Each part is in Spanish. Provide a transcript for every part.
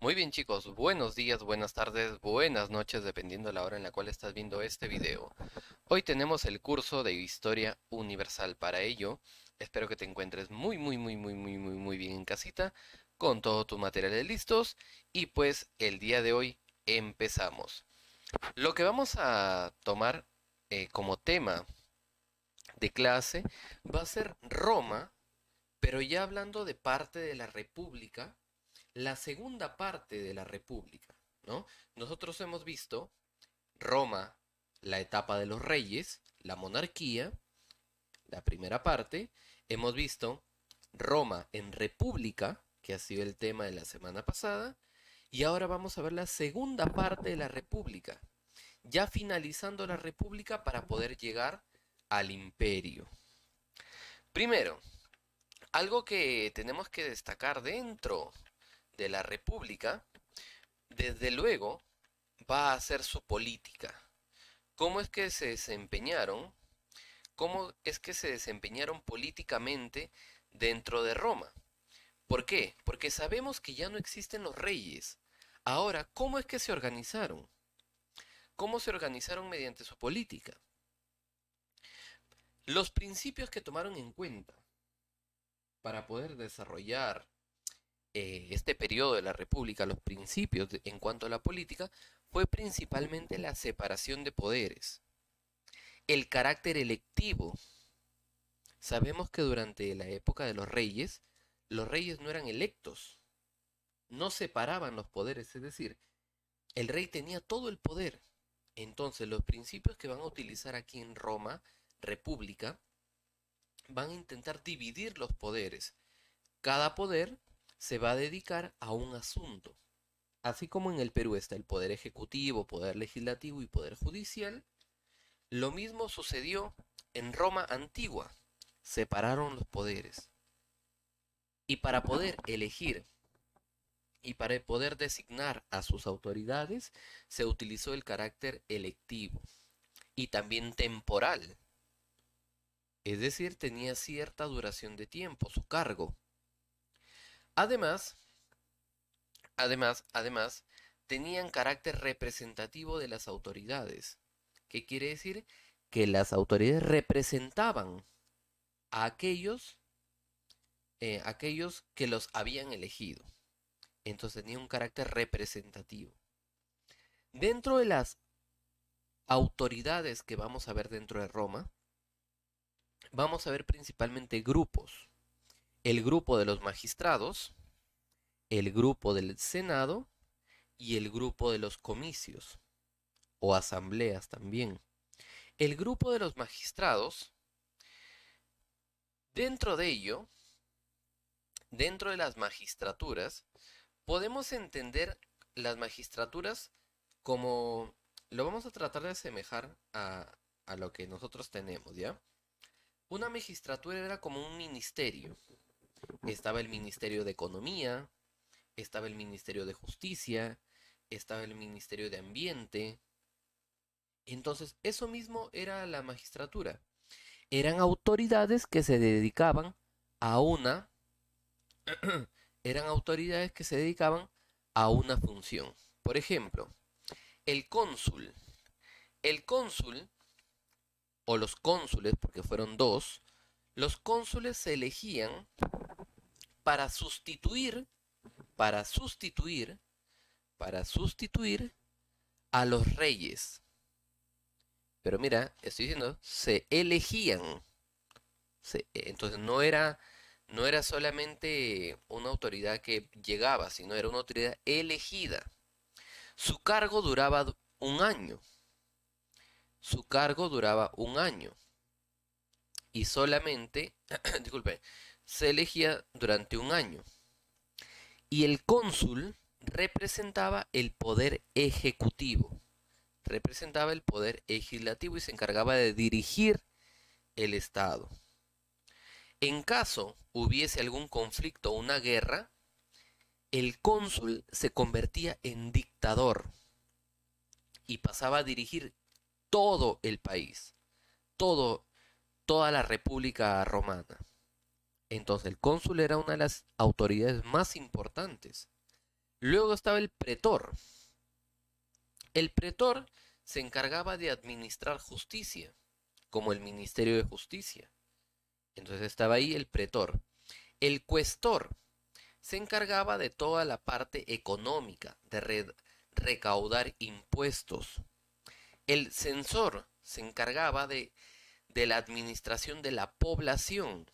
Muy bien chicos, buenos días, buenas tardes, buenas noches, dependiendo de la hora en la cual estás viendo este video. Hoy tenemos el curso de Historia Universal. Para ello, espero que te encuentres muy, muy, muy, muy, muy, muy, muy bien en casita, con todos tus materiales listos, y pues el día de hoy empezamos. Lo que vamos a tomar eh, como tema de clase va a ser Roma, pero ya hablando de parte de la República, la segunda parte de la República. ¿no? Nosotros hemos visto Roma, la etapa de los reyes, la monarquía, la primera parte. Hemos visto Roma en República, que ha sido el tema de la semana pasada. Y ahora vamos a ver la segunda parte de la República, ya finalizando la República para poder llegar al imperio. Primero, algo que tenemos que destacar dentro de la República, desde luego va a ser su política. ¿Cómo es que se desempeñaron? ¿Cómo es que se desempeñaron políticamente dentro de Roma? ¿Por qué? Porque sabemos que ya no existen los reyes. Ahora, ¿cómo es que se organizaron? ¿Cómo se organizaron mediante su política? Los principios que tomaron en cuenta para poder desarrollar eh, este periodo de la República, los principios en cuanto a la política, fue principalmente la separación de poderes, el carácter electivo. Sabemos que durante la época de los reyes, los reyes no eran electos, no separaban los poderes, es decir, el rey tenía todo el poder. Entonces los principios que van a utilizar aquí en Roma, República, van a intentar dividir los poderes. Cada poder se va a dedicar a un asunto. Así como en el Perú está el poder ejecutivo, poder legislativo y poder judicial, lo mismo sucedió en Roma antigua. Separaron los poderes. Y para poder elegir y para poder designar a sus autoridades, se utilizó el carácter electivo y también temporal. Es decir, tenía cierta duración de tiempo su cargo, Además, además, además, tenían carácter representativo de las autoridades. que quiere decir? Que las autoridades representaban a aquellos, eh, aquellos que los habían elegido. Entonces tenía un carácter representativo. Dentro de las autoridades que vamos a ver dentro de Roma, vamos a ver principalmente grupos el grupo de los magistrados, el grupo del Senado y el grupo de los comicios o asambleas también. El grupo de los magistrados, dentro de ello, dentro de las magistraturas, podemos entender las magistraturas como lo vamos a tratar de asemejar a, a, lo que nosotros tenemos, ¿ya? Una magistratura era como un ministerio, estaba el Ministerio de Economía, estaba el Ministerio de Justicia, estaba el Ministerio de Ambiente. Entonces, eso mismo era la magistratura. Eran autoridades que se dedicaban a una eran autoridades que se dedicaban a una función. Por ejemplo, el cónsul. El cónsul o los cónsules, porque fueron dos, los cónsules se elegían para sustituir, para sustituir, para sustituir a los reyes. Pero mira, estoy diciendo, se elegían. Eh, entonces no era, no era solamente una autoridad que llegaba, sino era una autoridad elegida. Su cargo duraba un año. Su cargo duraba un año. Y solamente, disculpe se elegía durante un año y el cónsul representaba el poder ejecutivo, representaba el poder legislativo y se encargaba de dirigir el Estado. En caso hubiese algún conflicto o una guerra, el cónsul se convertía en dictador y pasaba a dirigir todo el país, todo, toda la República Romana. Entonces el cónsul era una de las autoridades más importantes. Luego estaba el pretor. El pretor se encargaba de administrar justicia, como el Ministerio de Justicia. Entonces estaba ahí el pretor. El cuestor se encargaba de toda la parte económica, de recaudar impuestos. El censor se encargaba de la administración de la población,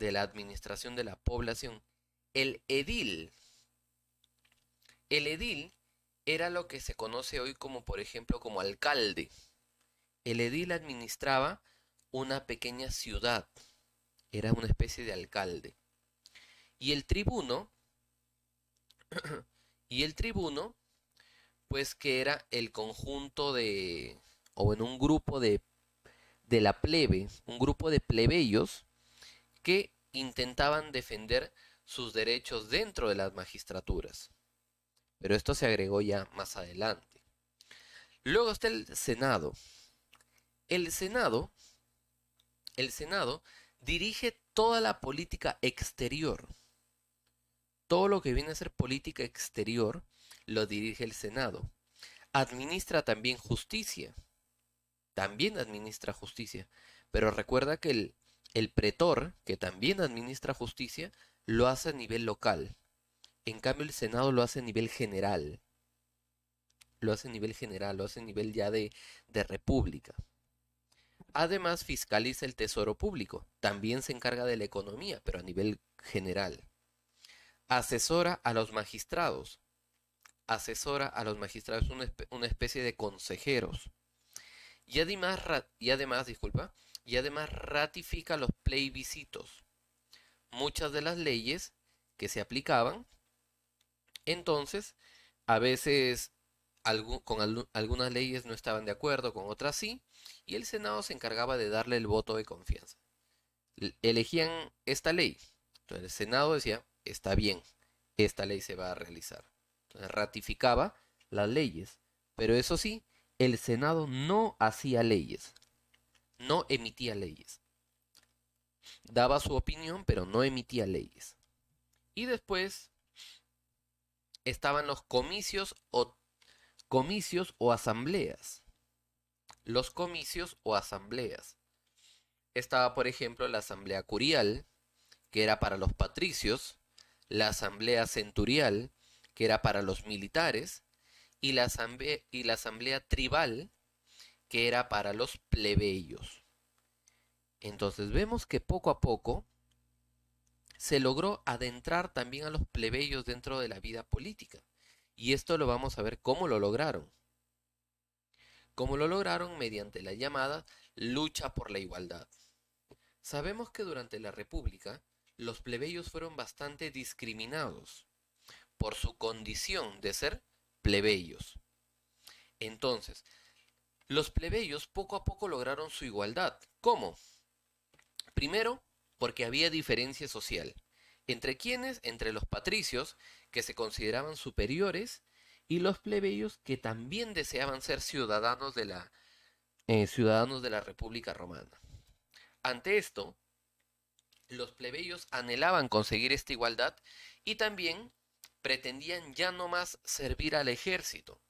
de la administración de la población, el edil. El edil era lo que se conoce hoy como, por ejemplo, como alcalde. El edil administraba una pequeña ciudad, era una especie de alcalde. Y el tribuno, y el tribuno, pues que era el conjunto de, o en un grupo de, de la plebe, un grupo de plebeyos que intentaban defender sus derechos dentro de las magistraturas. Pero esto se agregó ya más adelante. Luego está el Senado. El Senado, el Senado dirige toda la política exterior. Todo lo que viene a ser política exterior lo dirige el Senado. Administra también justicia. También administra justicia. Pero recuerda que el el pretor, que también administra justicia, lo hace a nivel local. En cambio, el Senado lo hace a nivel general. Lo hace a nivel general, lo hace a nivel ya de, república. Además, fiscaliza el tesoro público. También se encarga de la economía, pero a nivel general. Asesora a los magistrados. Asesora a los magistrados, una, especie de consejeros. Y además, y además disculpa, y además ratifica los plebiscitos. Muchas de las leyes que se aplicaban, entonces, a veces con algunas leyes no estaban de acuerdo, con otras sí, y el Senado se encargaba de darle el voto de confianza. Elegían esta ley. Entonces el Senado decía, está bien, esta ley se va a realizar. Entonces ratificaba las leyes. Pero eso sí, el Senado no hacía leyes no emitía leyes. Daba su opinión, pero no emitía leyes. Y después estaban los comicios o, comicios o asambleas. Los comicios o asambleas. Estaba, por ejemplo, la asamblea curial, que era para los patricios, la asamblea centurial, que era para los militares, y la asamblea, y la asamblea tribal, que era para los plebeyos. Entonces vemos que poco a poco se logró adentrar también a los plebeyos dentro de la vida política. Y esto lo vamos a ver cómo lo lograron. Cómo lo lograron mediante la llamada lucha por la igualdad. Sabemos que durante la República los plebeyos fueron bastante discriminados por su condición de ser plebeyos. Entonces, los plebeyos poco a poco lograron su igualdad. ¿Cómo? Primero, porque había diferencia social. ¿Entre quiénes? Entre los patricios, que se consideraban superiores, y los plebeyos, que también deseaban ser ciudadanos de la, eh, ciudadanos de la República Romana. Ante esto, los plebeyos anhelaban conseguir esta igualdad y también pretendían ya no más servir al ejército,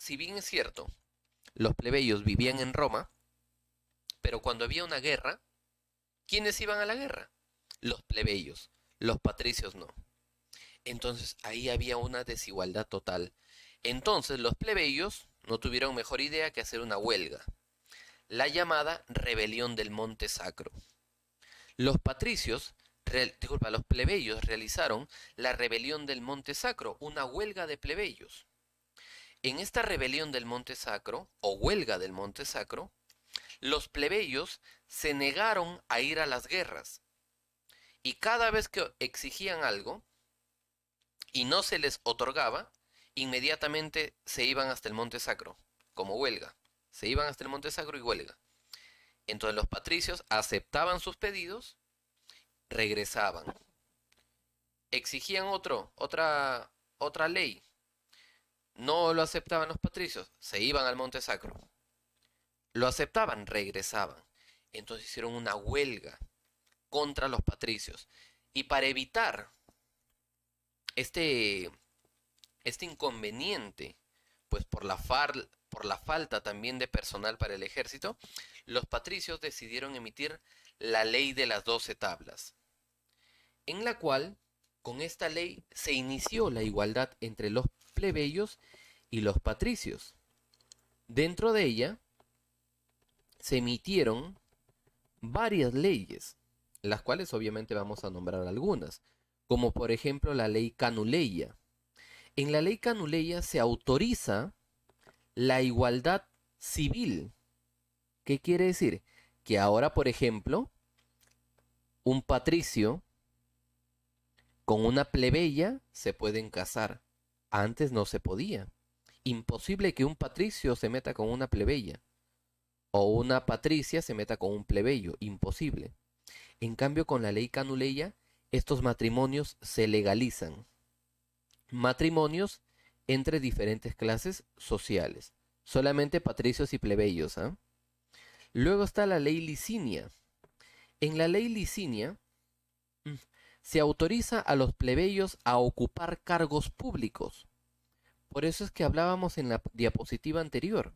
si bien es cierto, los plebeyos vivían en Roma, pero cuando había una guerra, ¿quiénes iban a la guerra? Los plebeyos, los patricios no. Entonces ahí había una desigualdad total. Entonces los plebeyos no tuvieron mejor idea que hacer una huelga, la llamada rebelión del Monte Sacro. Los patricios, disculpa, los plebeyos realizaron la rebelión del Monte Sacro, una huelga de plebeyos. En esta rebelión del Monte Sacro, o huelga del Monte Sacro, los plebeyos se negaron a ir a las guerras. Y cada vez que exigían algo y no se les otorgaba, inmediatamente se iban hasta el Monte Sacro, como huelga. Se iban hasta el Monte Sacro y huelga. Entonces los patricios aceptaban sus pedidos, regresaban. Exigían otro, otra, otra ley, no lo aceptaban los patricios, se iban al Monte Sacro. Lo aceptaban, regresaban. Entonces hicieron una huelga contra los patricios. Y para evitar este, este inconveniente, pues por la, far, por la falta también de personal para el ejército, los patricios decidieron emitir la ley de las doce tablas, en la cual, con esta ley, se inició la igualdad entre los plebeyos y los patricios. Dentro de ella se emitieron varias leyes, las cuales obviamente vamos a nombrar algunas, como por ejemplo la ley Canuleia. En la ley canuleya se autoriza la igualdad civil. ¿Qué quiere decir? Que ahora, por ejemplo, un patricio con una plebeya se pueden casar. Antes no se podía. Imposible que un patricio se meta con una plebeya. O una patricia se meta con un plebeyo. Imposible. En cambio, con la ley canuleya, estos matrimonios se legalizan. Matrimonios entre diferentes clases sociales. Solamente patricios y plebeyos. ¿ah? Luego está la ley licinia. En la ley licinia, mm, se autoriza a los plebeyos a ocupar cargos públicos. Por eso es que hablábamos en la diapositiva anterior,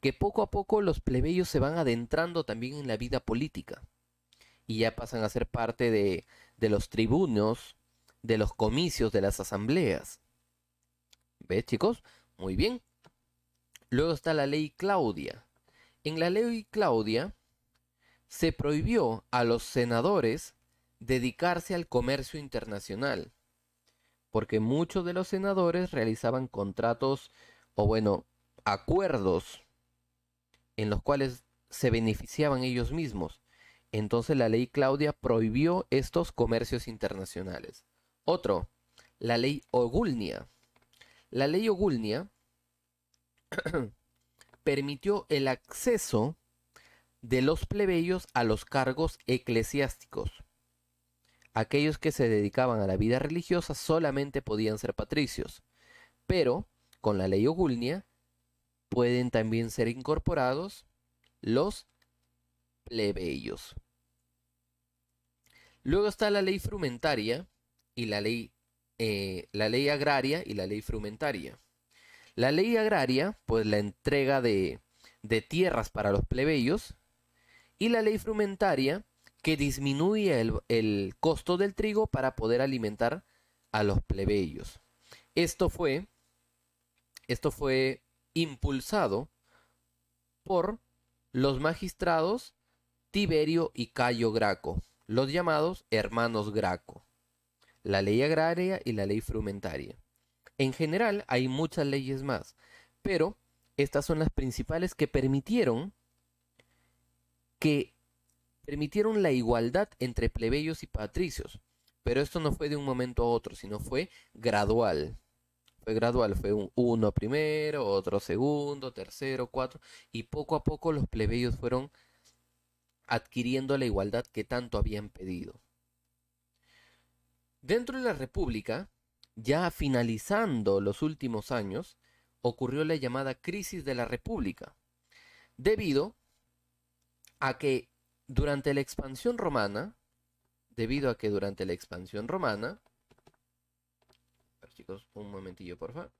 que poco a poco los plebeyos se van adentrando también en la vida política y ya pasan a ser parte de, los tribunos, de los comicios, de las asambleas. ¿Ves, chicos? Muy bien. Luego está la ley Claudia. En la ley Claudia se prohibió a los senadores dedicarse al comercio internacional, porque muchos de los senadores realizaban contratos o bueno, acuerdos en los cuales se beneficiaban ellos mismos. Entonces la ley Claudia prohibió estos comercios internacionales. Otro, la ley Ogulnia. La ley Ogulnia permitió el acceso de los plebeyos a los cargos eclesiásticos aquellos que se dedicaban a la vida religiosa solamente podían ser patricios, pero con la ley Ogulnia pueden también ser incorporados los plebeyos. Luego está la ley frumentaria y la ley, eh, la ley agraria y la ley frumentaria. La ley agraria, pues la entrega de, de tierras para los plebeyos, y la ley frumentaria, que disminuye el, costo del trigo para poder alimentar a los plebeyos. Esto fue, esto fue impulsado por los magistrados Tiberio y Cayo Graco, los llamados hermanos Graco, la ley agraria y la ley frumentaria. En general hay muchas leyes más, pero estas son las principales que permitieron que permitieron la igualdad entre plebeyos y patricios, pero esto no fue de un momento a otro, sino fue gradual. Fue gradual, fue uno primero, otro segundo, tercero, cuatro, y poco a poco los plebeyos fueron adquiriendo la igualdad que tanto habían pedido. Dentro de la República, ya finalizando los últimos años, ocurrió la llamada crisis de la República, debido a que durante la expansión romana, debido a que durante la expansión romana, chicos, un momentillo por favor,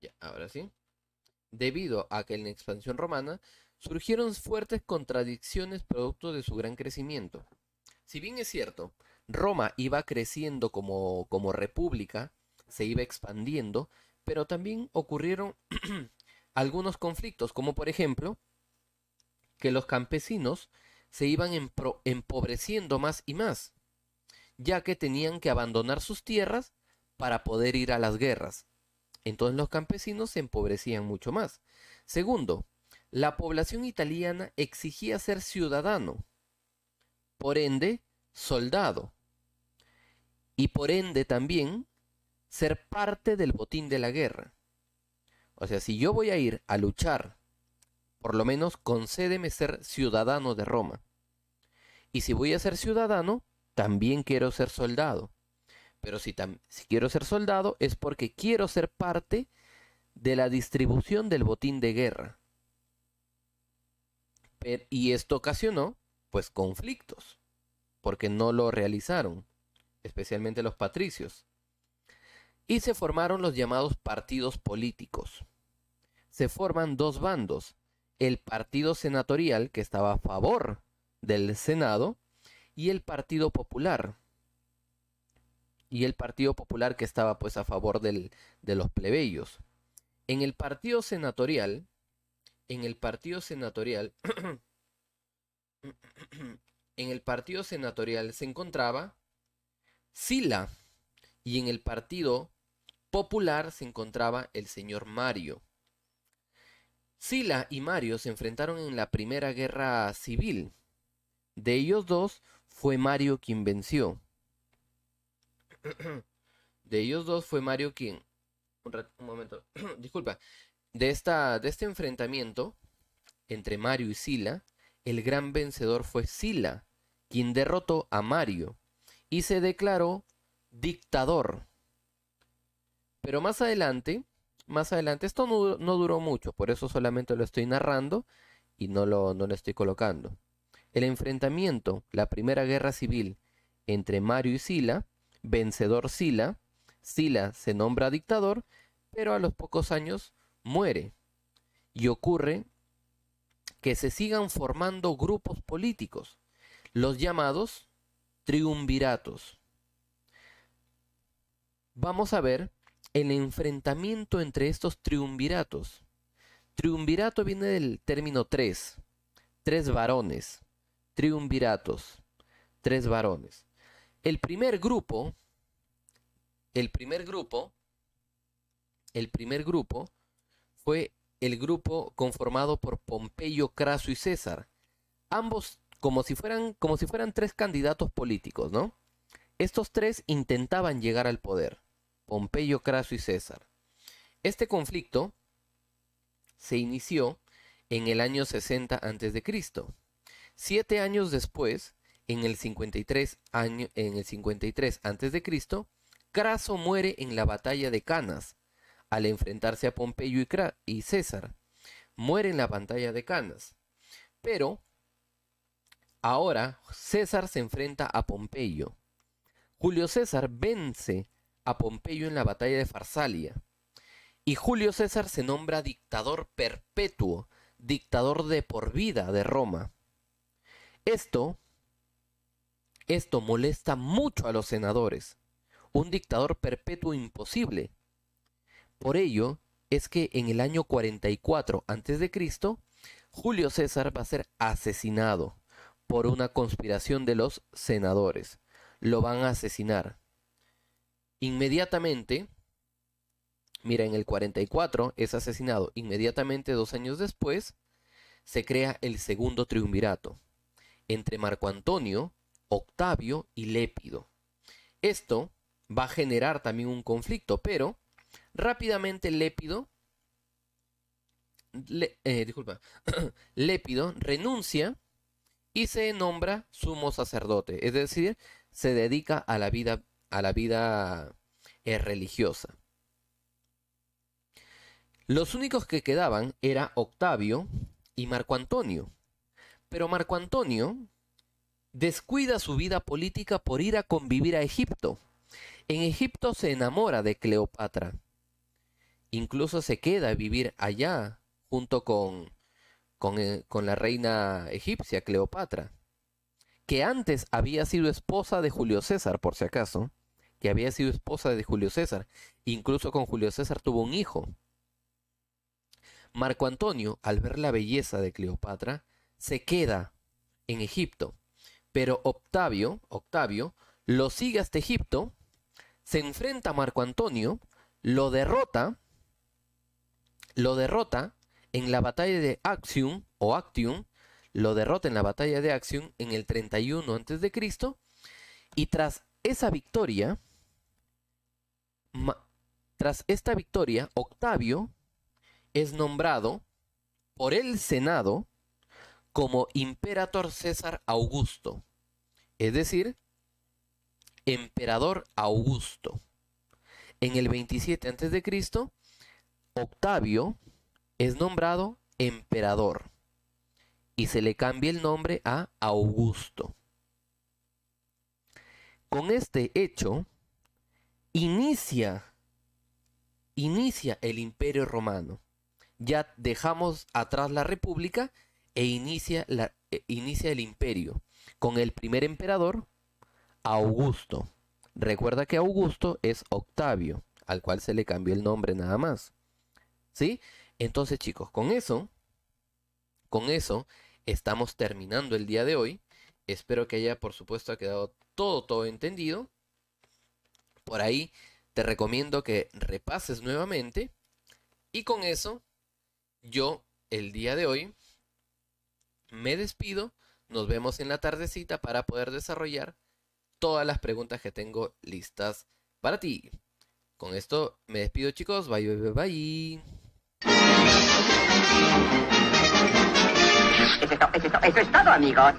ya, ahora sí, debido a que en la expansión romana surgieron fuertes contradicciones producto de su gran crecimiento. Si bien es cierto, Roma iba creciendo como república, se iba expandiendo, pero también ocurrieron algunos conflictos, como por ejemplo que los campesinos se iban empobreciendo más y más, ya que tenían que abandonar sus tierras para poder ir a las guerras. Entonces los campesinos se empobrecían mucho más. Segundo, la población italiana exigía ser ciudadano, por ende, soldado, y por ende también ser parte del botín de la guerra. O sea, si yo voy a ir a luchar por lo menos concédeme ser ciudadano de Roma. Y si voy a ser ciudadano, también quiero ser soldado. Pero si, quiero ser soldado es porque quiero ser parte de la distribución del botín de guerra. y esto ocasionó, pues, conflictos, porque no lo realizaron, especialmente los patricios. Y se formaron los llamados partidos políticos. Se forman dos bandos, el partido senatorial que estaba a favor del Senado y el Partido Popular. Y el Partido Popular que estaba pues a favor de los plebeyos. En el partido senatorial, en el partido senatorial, en el partido senatorial se encontraba Sila y en el partido popular se encontraba el señor Mario. Sila y Mario se enfrentaron en la Primera Guerra Civil. De ellos dos fue Mario quien venció. De ellos dos fue Mario quien... Un, momento. Disculpa. De, esta, de este enfrentamiento entre Mario y Sila, el gran vencedor fue Sila, quien derrotó a Mario y se declaró dictador. Pero más adelante, más adelante. Esto no, duró mucho, por eso solamente lo estoy narrando y no lo, no lo estoy colocando. El enfrentamiento, la primera guerra civil entre Mario y Sila, vencedor Sila, Sila se nombra dictador, pero a los pocos años muere. Y ocurre que se sigan formando grupos políticos, los llamados triunviratos. Vamos a ver el enfrentamiento entre estos triunviratos. Triunvirato viene del término tres, tres varones, triunviratos, tres varones. El primer grupo, el primer grupo, el primer grupo fue el grupo conformado por Pompeyo, Craso y César, ambos como si fueran como si fueran tres candidatos políticos, ¿no? Estos tres intentaban llegar al poder. Pompeyo Craso y César. Este conflicto se inició en el año 60 a.C. Siete años después, en el 53, año, en el 53 a.C., Craso muere en la batalla de Canas, al enfrentarse a Pompeyo y, y César. Muere en la batalla de Canas. Pero ahora César se enfrenta a Pompeyo. Julio César vence a Pompeyo en la batalla de Farsalia. Y Julio César se nombra dictador perpetuo, dictador de por vida de Roma. Esto, esto molesta mucho a los senadores, un dictador perpetuo imposible. Por ello, es que en el año 44 a.C., Julio César va a ser asesinado por una conspiración de los senadores. Lo van a asesinar. Inmediatamente, mira, en el 44 es asesinado. Inmediatamente, dos años después, se crea el segundo triunvirato entre Marco Antonio, Octavio y Lépido. Esto va a generar también un conflicto, pero rápidamente Lépido, eh, disculpa, Lépido renuncia y se nombra sumo sacerdote, es decir, se dedica a la vida a la vida eh, religiosa. Los únicos que quedaban era Octavio y Marco Antonio. Pero Marco Antonio descuida su vida política por ir a convivir a Egipto. En Egipto se enamora de Cleopatra. Incluso se queda a vivir allá junto con, con eh, la reina egipcia Cleopatra, que antes había sido esposa de Julio César, por si acaso que había sido esposa de Julio César. Incluso con Julio César tuvo un hijo. Marco Antonio, al ver la belleza de Cleopatra, se queda en Egipto, pero Octavio, Octavio lo sigue hasta Egipto, se enfrenta a Marco Antonio, lo derrota, lo derrota en la batalla de Actium o Actium, lo derrota en la batalla de Actium en el 31 a.C. y tras esa victoria, tras esta victoria, Octavio es nombrado por el Senado como Imperator César Augusto, es decir, Emperador Augusto. En el 27 a.C., Octavio es nombrado emperador y se le cambia el nombre a Augusto. Con este hecho, inicia, inicia el imperio romano. Ya dejamos atrás la república e inicia, la, e, inicia el imperio con el primer emperador, Augusto. Recuerda que Augusto es Octavio, al cual se le cambió el nombre nada más. ¿Sí? Entonces chicos, con eso, con eso estamos terminando el día de hoy. Espero que haya, por supuesto, quedado todo, todo entendido. Por ahí te recomiendo que repases nuevamente. Y con eso, yo el día de hoy me despido. Nos vemos en la tardecita para poder desarrollar todas las preguntas que tengo listas para ti. Con esto me despido chicos. Bye, bye, bye. Eso eso es todo, amigos.